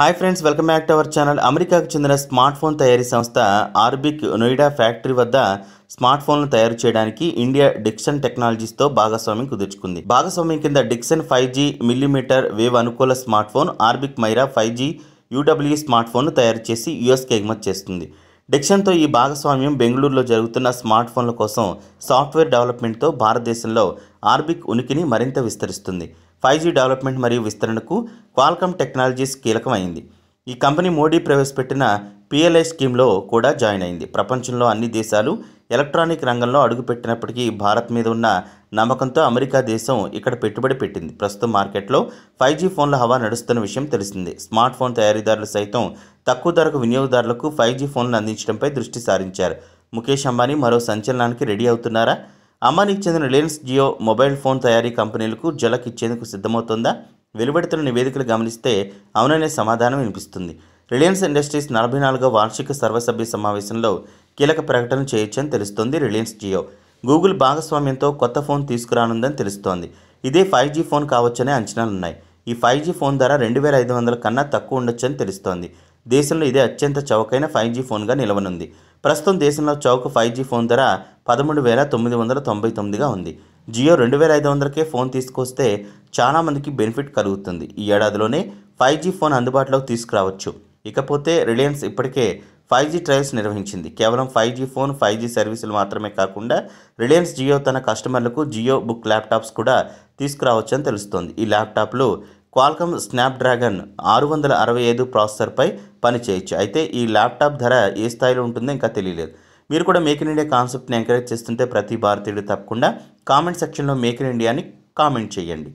hi friends welcome back to our channel అమెరికాకు చెందిన smart phone తయారీ సంస్థ ఆర్బిక్ నోయిడా ఫ్యాక్టరీ వద్ద స్మార్ట్ ఫోన్లు తయారు చేయడానికి ఇండియా డిక్సన్ టెక్నాలజీస్తో భాగస్వామ్యం కుదుర్చుకుంది భాగస్వామ్యం కింద Dixon five G millimeter wave అనుకూల smart phone Orbic Myra five G UW smart ఫోన్ను తయారు చేసి యుఎస్కి ఎగుమతి చేస్తుంది డిక్షన్తో ఈ భాగస్వామ్యం బెంగళూరులో జరుగుతున్న స్మార్ట్ ఫోన్ల కోసం సాఫ్ట్వేర్ డెవలప్మెంట్తో భారతదేశంలో ఆర్బిక్ ఉనికిని మరింత విస్తరిస్తుంది ఫైవ్ జీ డెవలప్మెంట్ మరియు విస్తరణకు క్వాల్కమ్ టెక్నాలజీస్ కీలకమైంది ఈ కంపెనీ మోడీ ప్రవేశపెట్టిన పిఎల్ఐ స్కీమ్లో కూడా జాయిన్ అయింది ప్రపంచంలో అన్ని దేశాలు ఎలక్ట్రానిక్ రంగంలో అడుగుపెట్టినప్పటికీ భారత్ మీద ఉన్న నమ్మకంతో అమెరికా దేశం ఇక్కడ పెట్టుబడి పెట్టింది ప్రస్తుతం మార్కెట్లో ఫైవ్ జీ ఫోన్ల హవా నడుస్తున్న విషయం తెలిసింది స్మార్ట్ ఫోన్ తయారీదారులు సైతం తక్కువ ధరకు వినియోగదారులకు ఫైవ్ జీ ఫోన్లు అందించడంపై దృష్టి సారించారు ముఖేష్ అంబానీ మరో సంచలనానికి రెడీ అవుతున్నారా అమ్మానికి చెందిన రిలయన్స్ జియో మొబైల్ ఫోన్ తయారీ కంపెనీలకు జలక్ ఇచ్చేందుకు సిద్ధమవుతుందా వెలువడుతున్న నివేదికలు గమనిస్తే అవుననే సమాధానం వినిపిస్తుంది రిలయన్స్ ఇండస్ట్రీస్ నలభై నాలుగో వార్షిక సర్వసభ్య సమావేశంలో కీలక ప్రకటన చేయొచ్చని తెలుస్తోంది రిలయన్స్ జియో గూగుల్ భాగస్వామ్యంతో కొత్త ఫోన్ తీసుకురానుందని తెలుస్తోంది ఇదే ఫైవ్ జీ ఫోన్ కావచ్చనే అంచనాలున్నాయి ఈ ఫైవ్ జీ ఫోన్ ధర రెండు వేల ఐదు వందల కన్నా తక్కువ ఉండొచ్చని తెలుస్తోంది దేశంలో ఇదే అత్యంత చౌకైన ఫైవ్ జీ ఫోన్గా నిలవనుంది ప్రస్తుతం దేశంలో చౌక ఫైవ్ జీ ఫోన్ ధర పదమూడు వేల తొమ్మిది వందల తొంభై తొమ్మిదిగా ఉంది జియో రెండు వేల ఐదు వందలకే ఫోన్ తీసుకొస్తే చాలామందికి బెనిఫిట్ కలుగుతుంది ఈ ఏడాదిలోనే ఫైవ్ జీ ఫోన్ అందుబాటులోకి తీసుకురావచ్చు ఇకపోతే రిలయన్స్ ఇప్పటికే ఫైవ్ జీ ట్రయల్స్ నిర్వహించింది కేవలం five G phone five G సర్వీసులు మాత్రమే కాకుండా రిలయన్స్ జియో తన కస్టమర్లకు జియో బుక్ ల్యాప్టాప్స్ కూడా తీసుకురావచ్చని తెలుస్తోంది ఈ ల్యాప్టాప్లు క్వాల్కమ్ స్నాప్డ్రాగన్ ఆరు వందల అరవై ఐదు ప్రాసెసర్పై పనిచేయచ్చు అయితే ఈ ల్యాప్టాప్ ధర ఏ స్థాయిలో ఉంటుందో ఇంకా తెలియలేదు మీరు కూడా మేక్ ఇన్ ఇండియా కాన్సెప్ట్ని ఎంకరేజ్ చేస్తుంటే ప్రతి భారతీయుడు తప్పకుండా కామెంట్ సెక్షన్లో మేక్ ఇన్ ఇండియాని కామెంట్ చేయండి